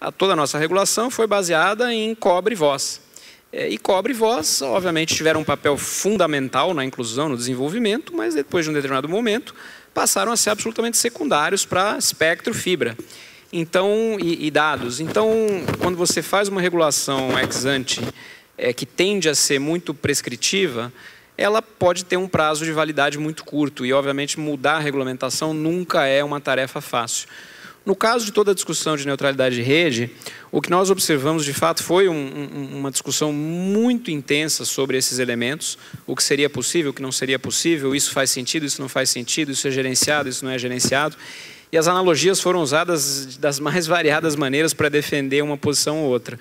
A, toda a nossa regulação foi baseada em cobre e voz. É, e cobre e voz, obviamente, tiveram um papel fundamental na inclusão, no desenvolvimento, mas depois de um determinado momento, passaram a ser absolutamente secundários para espectro fibra. Então, e, e, dados. Então, quando você faz uma regulação ex ante é, que tende a ser muito prescritiva, ela pode ter um prazo de validade muito curto e, obviamente, mudar a regulamentação nunca é uma tarefa fácil. No caso de toda a discussão de neutralidade de rede, o que nós observamos de fato foi um, um, uma discussão muito intensa sobre esses elementos, o que seria possível, o que não seria possível, isso faz sentido, isso não faz sentido, isso é gerenciado, isso não é gerenciado. E as analogias foram usadas das mais variadas maneiras para defender uma posição ou outra.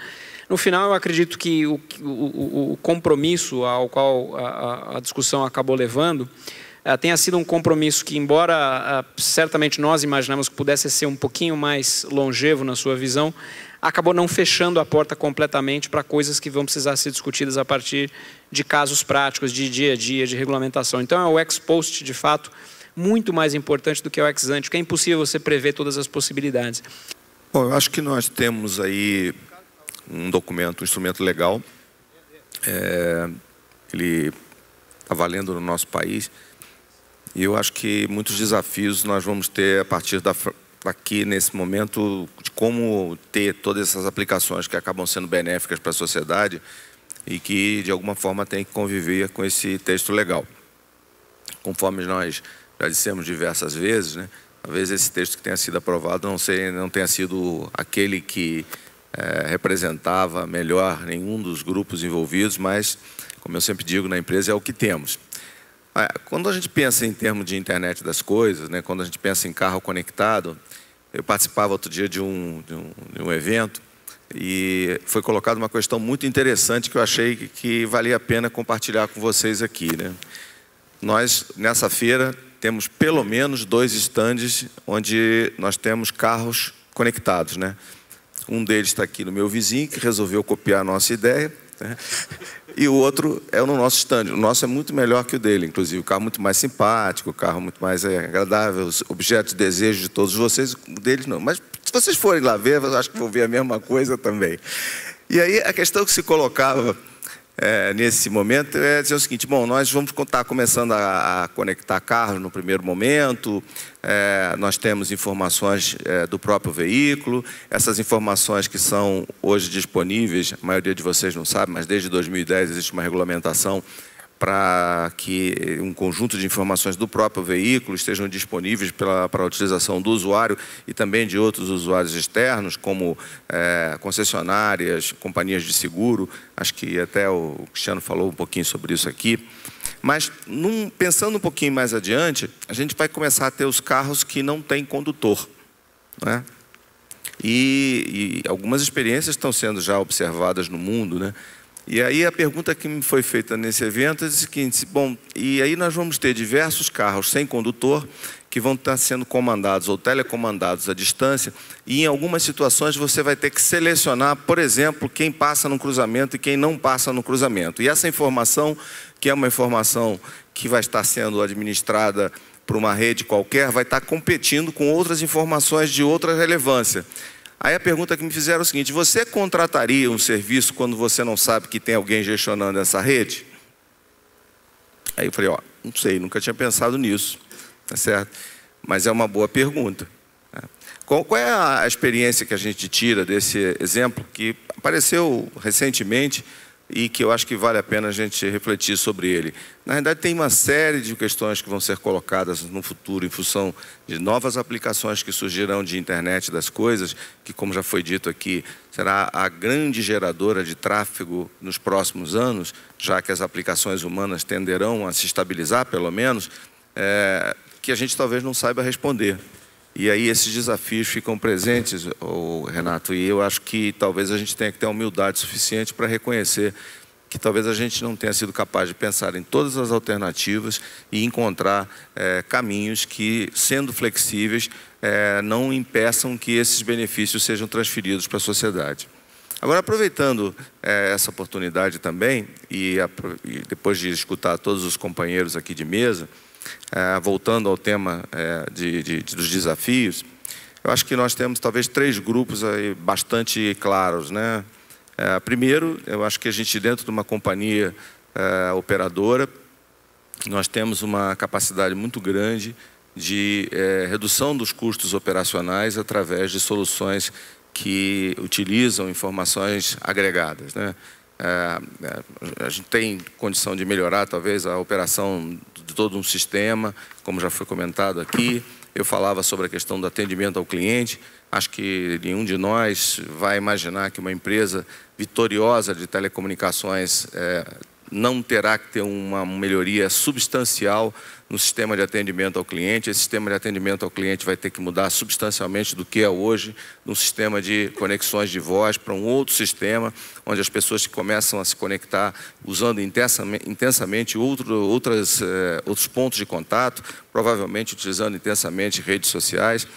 No final, eu acredito que o, o, o compromisso ao qual a, a discussão acabou levando eh, tenha sido um compromisso que, embora eh, certamente nós imaginamos que pudesse ser um pouquinho mais longevo na sua visão, acabou não fechando a porta completamente para coisas que vão precisar ser discutidas a partir de casos práticos, de dia a dia, de regulamentação. Então é o ex-post, de fato, muito mais importante do que o ex-ante, porque é impossível você prever todas as possibilidades. Bom, eu acho que nós temos aí um documento, um instrumento legal. É, ele está valendo no nosso país. E eu acho que muitos desafios nós vamos ter a partir da, nesse momento de como ter todas essas aplicações que acabam sendo benéficas para a sociedade e que de alguma forma tem que conviver com esse texto legal. Conforme nós já dissemos diversas vezes, né? talvez esse texto que tenha sido aprovado não, não tenha sido aquele que é, representava melhor nenhum dos grupos envolvidos, mas, como eu sempre digo na empresa, é o que temos. Ah, quando a gente pensa em termos de internet das coisas, né, quando a gente pensa em carro conectado, eu participava outro dia de um, de um, de um evento e foi colocada uma questão muito interessante que eu achei que, que valia a pena compartilhar com vocês aqui. Né? Nós, nessa feira, temos pelo menos dois estandes onde nós temos carros conectados. Né? Um deles está aqui no meu vizinho, que resolveu copiar a nossa ideia. Né? e o outro é no nosso stand. O nosso é muito melhor que o dele, inclusive. O carro é muito mais simpático, o carro é muito mais é, agradável, objeto de desejo de todos vocês, o deles não. Mas se vocês forem lá ver, eu acho que vão ver a mesma coisa também. E aí a questão que se colocava é, nesse momento é dizer o seguinte: bom, nós vamos estar tá começando a, a conectar carros no primeiro momento, é, nós temos informações é, do próprio veículo, essas informações que são hoje disponíveis, a maioria de vocês não sabe, mas desde 2010 existe uma regulamentação para que um conjunto de informações do próprio veículo estejam disponíveis para a utilização do usuário e também de outros usuários externos, como é, concessionárias, companhias de seguro. Acho que até o Cristiano falou um pouquinho sobre isso aqui. Mas num, pensando um pouquinho mais adiante, a gente vai começar a ter os carros que não têm condutor. Né? E, e algumas experiências estão sendo já observadas no mundo, né? E aí a pergunta que me foi feita nesse evento é a seguinte: bom, e aí nós vamos ter diversos carros sem condutor que vão estar sendo comandados ou telecomandados à distância, e em algumas situações você vai ter que selecionar, por exemplo, quem passa no cruzamento e quem não passa no cruzamento. E essa informação, que é uma informação que vai estar sendo administrada por uma rede qualquer, vai estar competindo com outras informações de outra relevância. Aí a pergunta que me fizeram é o seguinte: você contrataria um serviço quando você não sabe que tem alguém gestionando essa rede? Aí eu falei: ó, não sei, nunca tinha pensado nisso, tá certo? Mas é uma boa pergunta. Né? Qual, qual é a experiência que a gente tira desse exemplo que apareceu recentemente? e que eu acho que vale a pena a gente refletir sobre ele. Na verdade, tem uma série de questões que vão ser colocadas no futuro em função de novas aplicações que surgirão de internet das coisas, que, como já foi dito aqui, será a grande geradora de tráfego nos próximos anos, já que as aplicações humanas tenderão a se estabilizar, pelo menos, é, que a gente talvez não saiba responder. E aí esses desafios ficam presentes, Renato, e eu acho que talvez a gente tenha que ter humildade suficiente para reconhecer que talvez a gente não tenha sido capaz de pensar em todas as alternativas e encontrar é, caminhos que, sendo flexíveis, é, não impeçam que esses benefícios sejam transferidos para a sociedade. Agora, aproveitando é, essa oportunidade também, e, a, e depois de escutar todos os companheiros aqui de mesa, é, voltando ao tema é, de, de, de, dos desafios, eu acho que nós temos talvez três grupos aí bastante claros. Né? É, primeiro, eu acho que a gente, dentro de uma companhia operadora, nós temos uma capacidade muito grande de redução dos custos operacionais através de soluções que utilizam informações agregadas. Né? a gente tem condição de melhorar, talvez, a operação todo um sistema, como já foi comentado aqui. Eu falava sobre a questão do atendimento ao cliente. Acho que nenhum de nós vai imaginar que uma empresa vitoriosa de telecomunicações é, não terá que ter uma melhoria substancial no sistema de atendimento ao cliente. Esse sistema de atendimento ao cliente vai ter que mudar substancialmente do que é hoje, no sistema de conexões de voz para um outro sistema, onde as pessoas começam a se conectar usando intensamente, intensamente outro, outras, eh, outros pontos de contato, provavelmente utilizando intensamente redes sociais.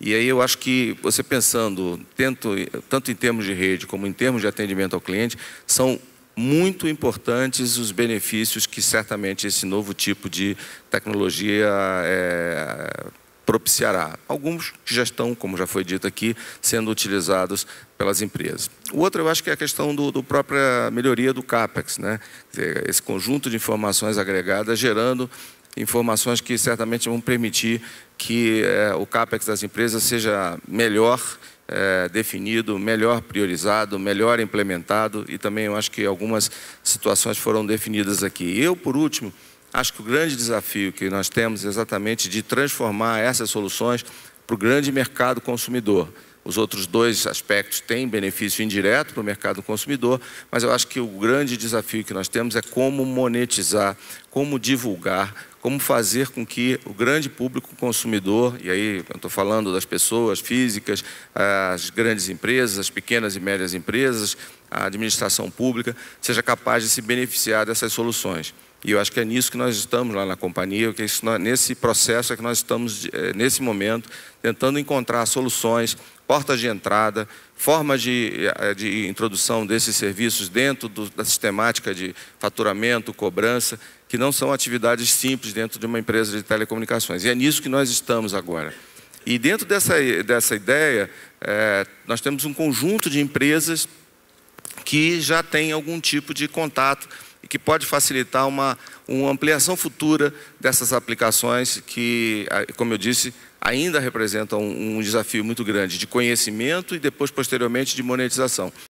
E aí eu acho que você pensando tanto, tanto em termos de rede como em termos de atendimento ao cliente, são muito importantes os benefícios que certamente esse novo tipo de tecnologia é, propiciará. Alguns já estão, como já foi dito aqui, sendo utilizados pelas empresas. O outro, eu acho que é a questão do, do própria melhoria do CAPEX, né? esse conjunto de informações agregadas gerando informações que certamente vão permitir que é, o CAPEX das empresas seja melhor é, definido, melhor priorizado, melhor implementado e também eu acho que algumas situações foram definidas aqui. Eu, por último, acho que o grande desafio que nós temos é exatamente de transformar essas soluções para o grande mercado consumidor. Os outros dois aspectos têm benefício indireto para o mercado consumidor, mas eu acho que o grande desafio que nós temos é como monetizar, como divulgar, como fazer com que o grande público consumidor, e aí eu estou falando das pessoas físicas, as grandes empresas, as pequenas e médias empresas, a administração pública seja capaz de se beneficiar dessas soluções. E eu acho que é nisso que nós estamos lá na companhia, que é nesse processo é que nós estamos, eh, nesse momento, tentando encontrar soluções, portas de entrada, formas de, eh, de introdução desses serviços dentro do, da sistemática de faturamento, cobrança, que não são atividades simples dentro de uma empresa de telecomunicações. E é nisso que nós estamos agora. E dentro dessa, dessa ideia, é, nós temos um conjunto de empresas que já tem algum tipo de contato e que pode facilitar uma, uma ampliação futura dessas aplicações que, como eu disse, ainda representam um, um desafio muito grande de conhecimento e depois, posteriormente, de monetização.